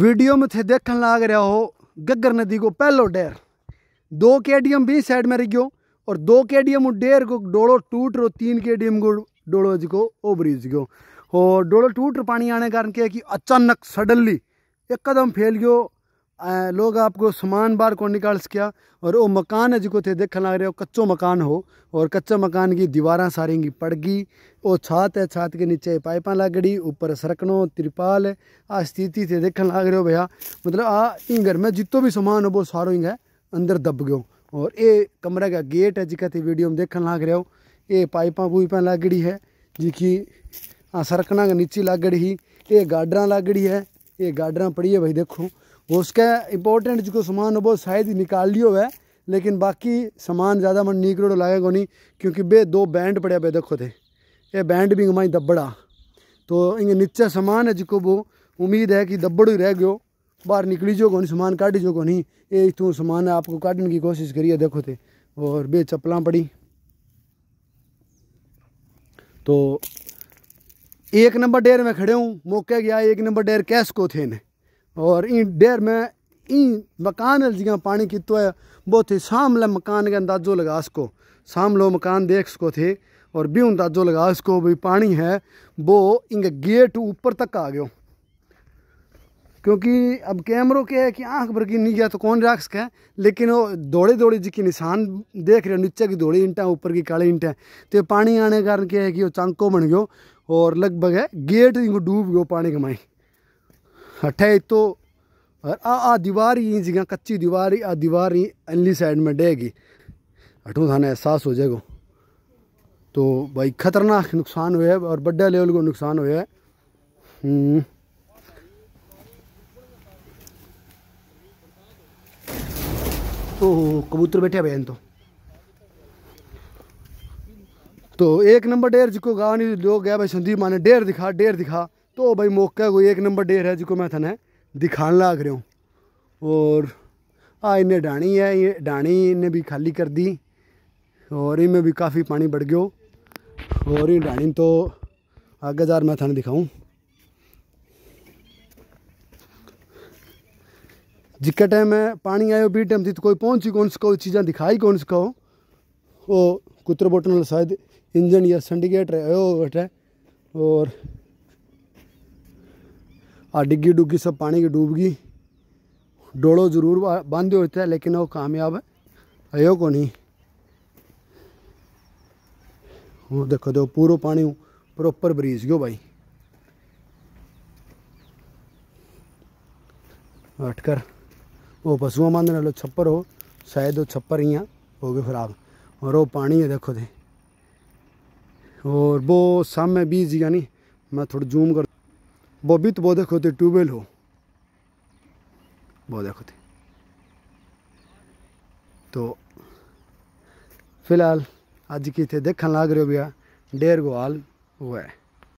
Video में थे देखने लाग रहा हो गगर नदी को पहलो डेर दो के डी एम बी साइड में गयो और दो के डी एम डेर को डोड़ो टूट रो तीन के डी एम को डोड़ो जी को ओ ब्रिज गयो और डोड़ो टूट रो पानी आने कारण क्या कि अचानक सडनली एकदम फैल गयो लोग आपको समान बार को निकाल सकिया और वो मकान है जो थे देखने लग रहे हो कच्चो मकान हो और कच्चे मकान की दीवारा सारी की पड़ गई छात है छात के नीचे पाइपा लागड़ी ऊपर सरकनो त्रिपाल आ स्थिति थे देखने लग रहे हो भैया मतलब आ इन घर में जितो भी सामान हो वो सारो इंग अंदर दब गयो और ये कमरे का गेट है जिका थे वीडियो में देखने लग रहे हो ये पाइपा पुइपा लागड़ी है जिकी आ सरकना के नीचे लागड़ी ही ये गाडर लागड़ी है ये गाडर पड़ी है भाई देखो वो उसका इंपॉर्टेंट जो सामान वो शायद निकाल लियो है लेकिन बाकी सामान ज़्यादा मन नीक रोड तो लागे को नहीं क्योंकि बे दो बैंड पड़े बे देखो थे ये बैंड भी हमारी दबड़ा तो इन नीचे सामान है जो वो उम्मीद है कि दबड़ ही रह गयो बाहर निकली जो नहीं सामान काट जो को नहीं ये तू सामान आपको काटने की कोशिश करिए देखो थे और बे चप्पल पड़ी तो एक नंबर डेर में खड़े हूँ मौके गया एक नंबर डेर कैश को थे ने और इन डेर में इन मकान जियाँ पानी की तो है बहुत ही सामला मकान के अंदाजो लगा सको सामलो मकान देख सको थे और भी अंदाजो लगा सको भी पानी है वो इंग गेट ऊपर तक आ गयो क्योंकि अब कैमरों के है कि आँख भर की नहीं गया तो कौन रख सके लेकिन वो दौड़े दौड़े जी की निशान देख रहे हो नीचे की दौड़ी इंटा ऊपर की काले इंटा तो पानी आने कारण क्या है कि वो चांको बन गयो और लगभग है गेट डूब गयो पानी कमाई हटे तो और आ आ दीवार ही जी कच्ची दीवार ही आ दीवार ही अली साइड में डेगी हटू तो थाने एहसास हो जाएगा तो भाई ख़तरनाक नुकसान हुआ है और बड़े लेवल को नुकसान हुआ है हम्म। तो कबूतर बैठे बहन तो तो एक नंबर डेर जिसको गाँव नहीं लोग गया भाई संदीप माने डेर दिखा डेर दिखा तो भाई मौका कोई एक नंबर डेर है जिसको मैं थाना दिखान लाग रहा हूँ और आ इन्हें डाणी है ये डाणी इन्हें भी खाली कर दी और इनमें भी काफ़ी पानी बढ़ गयो और इन डाणी तो आगे जार मैं थाना दिखाऊँ जिसके टाइम में पानी आयो बी टाइम थी तो कोई पहुँची कौन सको चीज़ा दिखाई कौन सको वो कुत्र बोटन शायद इंजन या संडिकेट है और आ डिग्गी डुग्गी सब पानी की डूबगी डोलो जरूर हो जाता है लेकिन वो कामयाब है अयो को नहीं हूँ देखो देखो पूरा पानी प्रॉपर बरीज गयो भाई अटकर वो पशुओं बांधने लो छप्पर हो शायद वो छप्पर ही हो गए खराब और वो पानी है देखो दे और वो सामने बीज नहीं मैं थोड़ा जूम कर बबित भी तो देखो थे ट्यूबवेल हो बो देखो थे तो फिलहाल अज की थे देखन लाग रहे हो भैया डेर गो हाल हुआ है